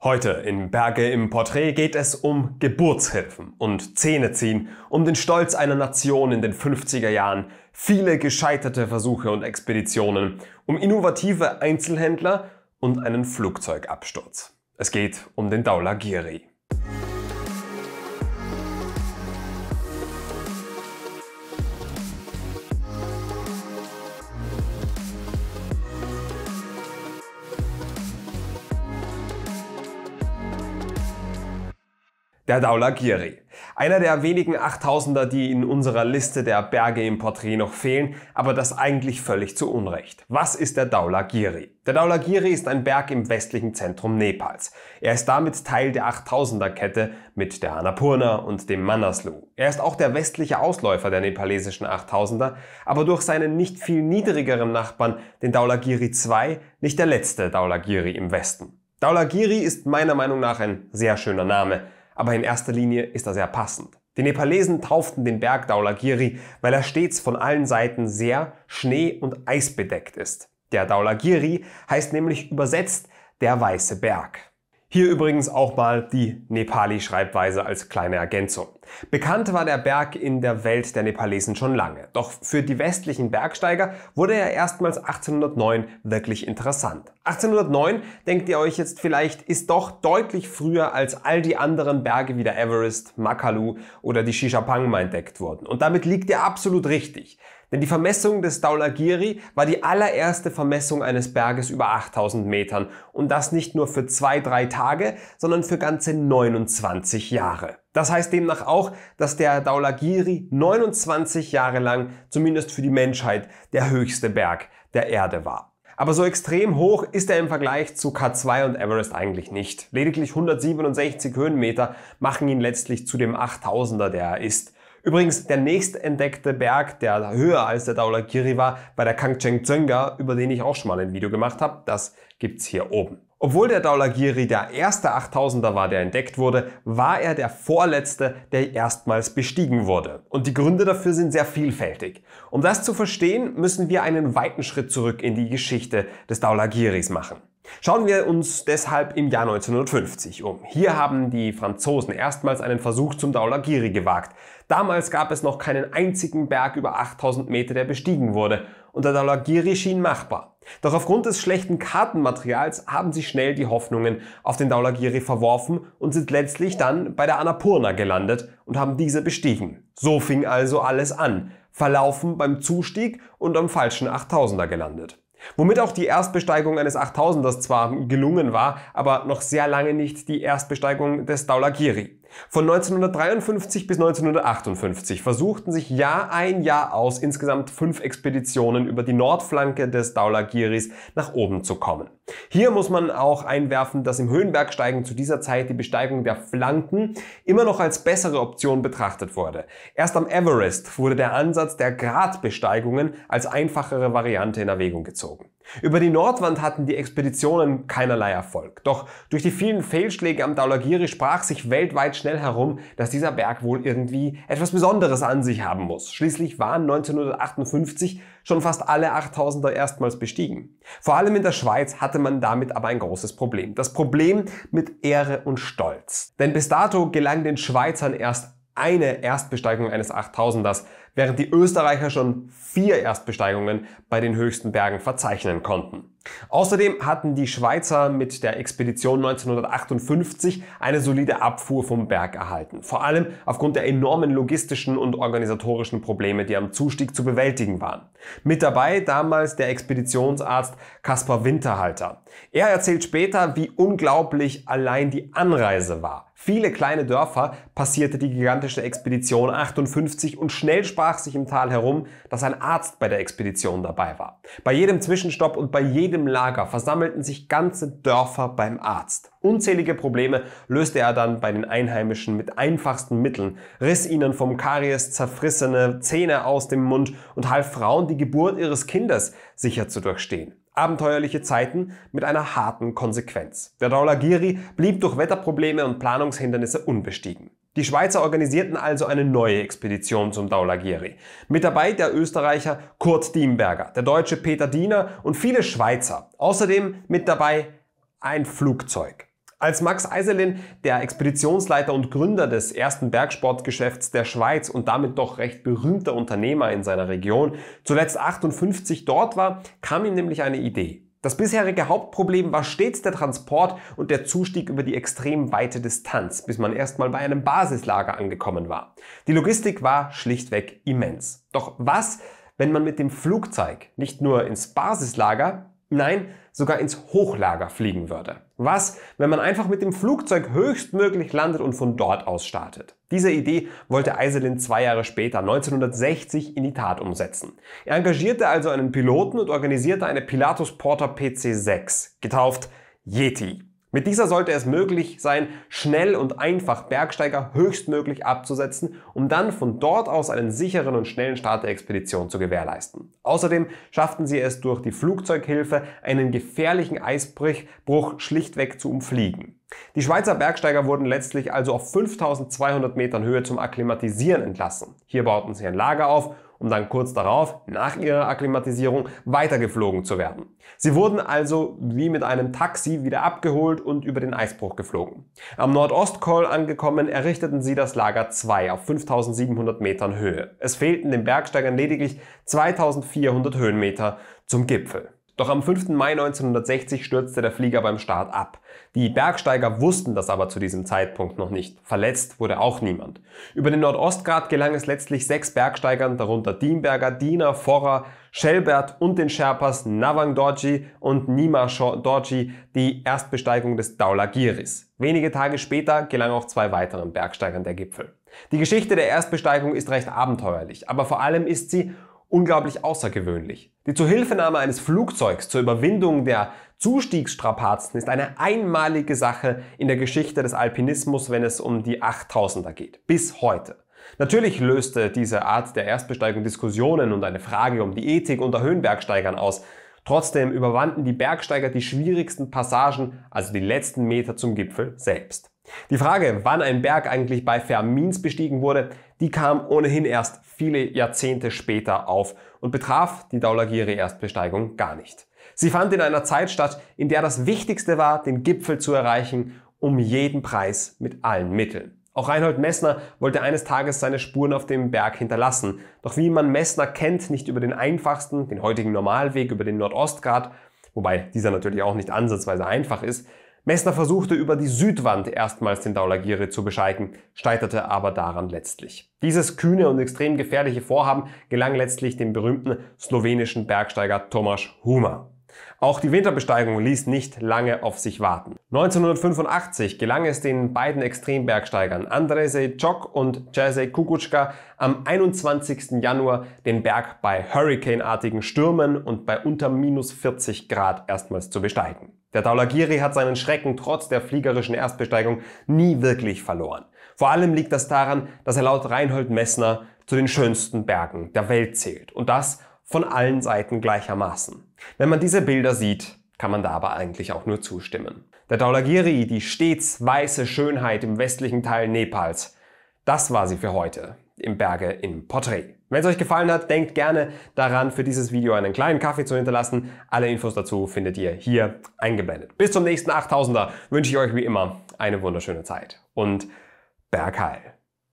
Heute in Berge im Porträt geht es um Geburtshilfen und Zähneziehen, um den Stolz einer Nation in den 50er Jahren, viele gescheiterte Versuche und Expeditionen, um innovative Einzelhändler und einen Flugzeugabsturz. Es geht um den Daulagiri. der Daulagiri. Einer der wenigen 8000er, die in unserer Liste der Berge im Porträt noch fehlen, aber das eigentlich völlig zu Unrecht. Was ist der Daulagiri? Der Daulagiri ist ein Berg im westlichen Zentrum Nepals. Er ist damit Teil der 8000er Kette mit der Annapurna und dem Manaslu. Er ist auch der westliche Ausläufer der nepalesischen 8000er, aber durch seinen nicht viel niedrigeren Nachbarn, den Daulagiri 2, nicht der letzte Daulagiri im Westen. Daulagiri ist meiner Meinung nach ein sehr schöner Name aber in erster Linie ist er sehr passend. Die Nepalesen tauften den Berg Daulagiri, weil er stets von allen Seiten sehr schnee- und eisbedeckt ist. Der Daulagiri heißt nämlich übersetzt der weiße Berg. Hier übrigens auch mal die Nepali-Schreibweise als kleine Ergänzung. Bekannt war der Berg in der Welt der Nepalesen schon lange, doch für die westlichen Bergsteiger wurde er erstmals 1809 wirklich interessant. 1809, denkt ihr euch jetzt vielleicht, ist doch deutlich früher als all die anderen Berge wie der Everest, Makalu oder die Shishapangma entdeckt wurden. Und damit liegt ihr absolut richtig. Denn die Vermessung des Daulagiri war die allererste Vermessung eines Berges über 8000 Metern. Und das nicht nur für zwei, drei Tage, sondern für ganze 29 Jahre. Das heißt demnach auch, dass der Daulagiri 29 Jahre lang, zumindest für die Menschheit, der höchste Berg der Erde war. Aber so extrem hoch ist er im Vergleich zu K2 und Everest eigentlich nicht. Lediglich 167 Höhenmeter machen ihn letztlich zu dem 8000er, der er ist. Übrigens, der nächstentdeckte Berg, der höher als der Daulagiri war, war der Kangchengdzönga, über den ich auch schon mal ein Video gemacht habe. Das gibt's hier oben. Obwohl der Daulagiri der erste 8000er war, der entdeckt wurde, war er der vorletzte, der erstmals bestiegen wurde. Und die Gründe dafür sind sehr vielfältig. Um das zu verstehen, müssen wir einen weiten Schritt zurück in die Geschichte des Daulagiris machen. Schauen wir uns deshalb im Jahr 1950 um. Hier haben die Franzosen erstmals einen Versuch zum Daulagiri gewagt. Damals gab es noch keinen einzigen Berg über 8000 Meter, der bestiegen wurde, und der Daulagiri schien machbar. Doch aufgrund des schlechten Kartenmaterials haben sie schnell die Hoffnungen auf den Daulagiri verworfen und sind letztlich dann bei der Annapurna gelandet und haben diese bestiegen. So fing also alles an, verlaufen beim Zustieg und am falschen 8000er gelandet. Womit auch die Erstbesteigung eines 8000ers zwar gelungen war, aber noch sehr lange nicht die Erstbesteigung des Daulagiri. Von 1953 bis 1958 versuchten sich Jahr ein Jahr aus insgesamt fünf Expeditionen über die Nordflanke des Daulagiris nach oben zu kommen. Hier muss man auch einwerfen, dass im Höhenbergsteigen zu dieser Zeit die Besteigung der Flanken immer noch als bessere Option betrachtet wurde. Erst am Everest wurde der Ansatz der Gradbesteigungen als einfachere Variante in Erwägung gezogen. Über die Nordwand hatten die Expeditionen keinerlei Erfolg. Doch durch die vielen Fehlschläge am Daulagiri sprach sich weltweit schnell herum, dass dieser Berg wohl irgendwie etwas Besonderes an sich haben muss. Schließlich waren 1958 schon fast alle 8000er erstmals bestiegen. Vor allem in der Schweiz hatte hatte man damit aber ein großes Problem. Das Problem mit Ehre und Stolz. Denn bis dato gelang den Schweizern erst eine Erstbesteigung eines 8000ers, während die Österreicher schon vier Erstbesteigungen bei den höchsten Bergen verzeichnen konnten. Außerdem hatten die Schweizer mit der Expedition 1958 eine solide Abfuhr vom Berg erhalten, vor allem aufgrund der enormen logistischen und organisatorischen Probleme, die am Zustieg zu bewältigen waren. Mit dabei damals der Expeditionsarzt Kaspar Winterhalter. Er erzählt später, wie unglaublich allein die Anreise war viele kleine Dörfer passierte die gigantische Expedition 58 und schnell sprach sich im Tal herum, dass ein Arzt bei der Expedition dabei war. Bei jedem Zwischenstopp und bei jedem Lager versammelten sich ganze Dörfer beim Arzt. Unzählige Probleme löste er dann bei den Einheimischen mit einfachsten Mitteln, riss ihnen vom Karies zerfrissene Zähne aus dem Mund und half Frauen die Geburt ihres Kindes sicher zu durchstehen. Abenteuerliche Zeiten mit einer harten Konsequenz. Der Daulagiri blieb durch Wetterprobleme und Planungshindernisse unbestiegen. Die Schweizer organisierten also eine neue Expedition zum Daulagiri. Mit dabei der Österreicher Kurt Diemberger, der deutsche Peter Diener und viele Schweizer. Außerdem mit dabei ein Flugzeug. Als Max Eiselin, der Expeditionsleiter und Gründer des ersten Bergsportgeschäfts der Schweiz und damit doch recht berühmter Unternehmer in seiner Region, zuletzt 58 dort war, kam ihm nämlich eine Idee. Das bisherige Hauptproblem war stets der Transport und der Zustieg über die extrem weite Distanz, bis man erstmal bei einem Basislager angekommen war. Die Logistik war schlichtweg immens. Doch was, wenn man mit dem Flugzeug nicht nur ins Basislager, nein, sogar ins Hochlager fliegen würde. Was, wenn man einfach mit dem Flugzeug höchstmöglich landet und von dort aus startet? Diese Idee wollte Eiselin zwei Jahre später, 1960, in die Tat umsetzen. Er engagierte also einen Piloten und organisierte eine Pilatus Porter PC-6, getauft Yeti. Mit dieser sollte es möglich sein, schnell und einfach Bergsteiger höchstmöglich abzusetzen, um dann von dort aus einen sicheren und schnellen Start der Expedition zu gewährleisten. Außerdem schafften sie es durch die Flugzeughilfe, einen gefährlichen Eisbruch schlichtweg zu umfliegen. Die Schweizer Bergsteiger wurden letztlich also auf 5200 Metern Höhe zum Akklimatisieren entlassen. Hier bauten sie ein Lager auf um dann kurz darauf, nach ihrer Akklimatisierung, weitergeflogen zu werden. Sie wurden also wie mit einem Taxi wieder abgeholt und über den Eisbruch geflogen. Am Nordostkoll angekommen, errichteten sie das Lager 2 auf 5700 Metern Höhe. Es fehlten den Bergsteigern lediglich 2400 Höhenmeter zum Gipfel. Doch am 5. Mai 1960 stürzte der Flieger beim Start ab. Die Bergsteiger wussten das aber zu diesem Zeitpunkt noch nicht. Verletzt wurde auch niemand. Über den Nordostgrat gelang es letztlich sechs Bergsteigern, darunter Dienberger, Diener, Forrer, Schelbert und den Sherpas Navang Dorji und Nima Dorji die Erstbesteigung des Daulagiris. Wenige Tage später gelang auch zwei weiteren Bergsteigern der Gipfel. Die Geschichte der Erstbesteigung ist recht abenteuerlich, aber vor allem ist sie unglaublich außergewöhnlich. Die Zuhilfenahme eines Flugzeugs zur Überwindung der Zustiegsstrapazen ist eine einmalige Sache in der Geschichte des Alpinismus, wenn es um die 8000er geht. Bis heute. Natürlich löste diese Art der Erstbesteigung Diskussionen und eine Frage um die Ethik unter Höhenbergsteigern aus. Trotzdem überwanden die Bergsteiger die schwierigsten Passagen, also die letzten Meter zum Gipfel selbst. Die Frage, wann ein Berg eigentlich bei Fermins bestiegen wurde, die kam ohnehin erst viele Jahrzehnte später auf und betraf die Daulagiri Erstbesteigung gar nicht. Sie fand in einer Zeit statt, in der das Wichtigste war, den Gipfel zu erreichen, um jeden Preis mit allen Mitteln. Auch Reinhold Messner wollte eines Tages seine Spuren auf dem Berg hinterlassen. Doch wie man Messner kennt, nicht über den einfachsten, den heutigen Normalweg über den Nordostgrat, wobei dieser natürlich auch nicht ansatzweise einfach ist, Messner versuchte über die Südwand erstmals den Daulagiri zu bescheiden, scheiterte aber daran letztlich. Dieses kühne und extrem gefährliche Vorhaben gelang letztlich dem berühmten slowenischen Bergsteiger Tomasz Huma. Auch die Winterbesteigung ließ nicht lange auf sich warten. 1985 gelang es den beiden Extrembergsteigern Andrzej Czok und Jacek Kukuczka am 21. Januar den Berg bei hurricaneartigen Stürmen und bei unter minus 40 Grad erstmals zu besteigen. Der Taulagiri hat seinen Schrecken trotz der fliegerischen Erstbesteigung nie wirklich verloren. Vor allem liegt das daran, dass er laut Reinhold Messner zu den schönsten Bergen der Welt zählt. Und das von allen Seiten gleichermaßen. Wenn man diese Bilder sieht, kann man da aber eigentlich auch nur zustimmen. Der Daulagiri, die stets weiße Schönheit im westlichen Teil Nepals, das war sie für heute im Berge im Porträt. Wenn es euch gefallen hat, denkt gerne daran, für dieses Video einen kleinen Kaffee zu hinterlassen. Alle Infos dazu findet ihr hier eingeblendet. Bis zum nächsten 8000er wünsche ich euch wie immer eine wunderschöne Zeit und Bergheil.